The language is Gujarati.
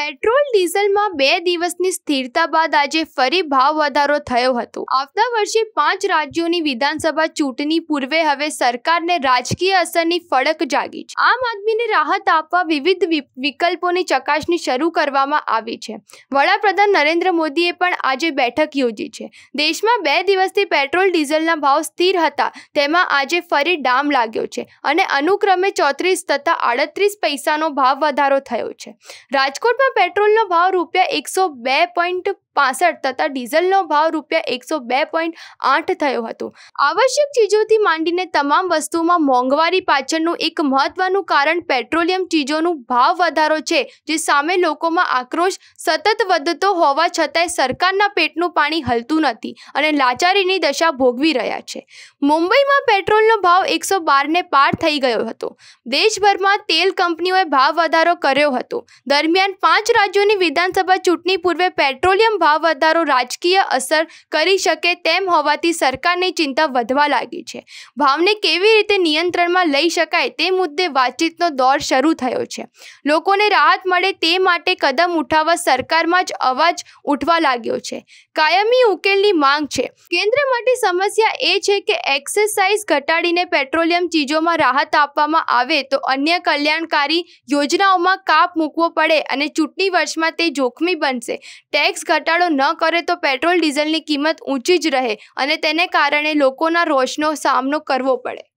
પેટ્રોલ ડીઝલમાં બે દિવસની સ્થિરતા બાદ આજે ફરી ભાવ વધારો થયો હતો આવતા વર્ષે પાંચ રાજ્યોની વિધાનસભા ચૂંટણી પૂર્વે હવે સરકારને રાજકીય અસરની ફડક જાગી છે આમ આદમીને રાહત આપવા વિવિધ વિકલ્પોની ચકાસણી શરૂ કરવામાં આવી છે વડાપ્રધાન નરેન્દ્ર મોદીએ પણ આજે બેઠક યોજી છે દેશમાં બે દિવસથી પેટ્રોલ ડીઝલના ભાવ સ્થિર હતા તેમાં આજે ફરી ડામ લાગ્યો છે અને અનુક્રમે ચોત્રીસ તથા આડત્રીસ પૈસાનો ભાવ વધારો થયો છે રાજકોટમાં પેટ્રોલનો ભાવ રૂપિયા એકસો બે પોઈન્ટ પાસઠ તથા ડીઝલનો ભાવ રૂપિયા એકસો બે પોઈન્ટ આઠ થયો હતો આવશ્યક ચીજોથી માંડીને તમામ વસ્તુમાં મોંઘવારી પાછળનું એક મહત્વનું કારણ પેટ્રોલિયમ ચીજોનું ભાવ વધારો છે જે સામે લોકોમાં આક્રોશ સતત વધતો હોવા છતાંય સરકારના પેટનું પાણી હલતું નથી અને લાચારીની દશા ભોગવી રહ્યા છે મુંબઈમાં પેટ્રોલનો ભાવ એકસો બારને પાર થઈ ગયો હતો દેશભરમાં તેલ કંપનીઓએ ભાવ વધારો કર્યો હતો દરમિયાન પાંચ રાજ્યોની વિધાનસભા ચૂંટણી પૂર્વે પેટ્રોલિયમ ભાવ વધારો રાજકીય અસર કરી શકે તેમ હોવાથી સરકારની ચિંતા વધવા લાગી છે ભાવને કેવી રીતે નિયંત્રણમાં લઈ શકાય તે મુદ્દે વાતચીતનો દોર શરૂ થયો છે લોકોને રાહત મળે તે માટે કદમ ઉઠાવવા સરકારમાં જ અવાજ ઉઠવા લાગ્યો છે કાયમી ઉકેલની માંગ છે કેન્દ્ર માટે સમસ્યા એ છે કે એક્સરસાઇઝ ઘટાડીને પેટ્રોલિયમ ચીજોમાં રાહત આપવામાં આવે તો અન્ય કલ્યાણકારી યોજનાઓમાં કાપ મૂકવો પડે અને ચૂંટણી વર્ષમાં તે જોખમી બનશે ટેક્સ ઘટા ઘટાડો ન કરે તો પેટ્રોલ ડીઝલની કિંમત ઊંચી જ રહે અને તેને કારણે લોકોના રોષનો સામનો કરવો પડે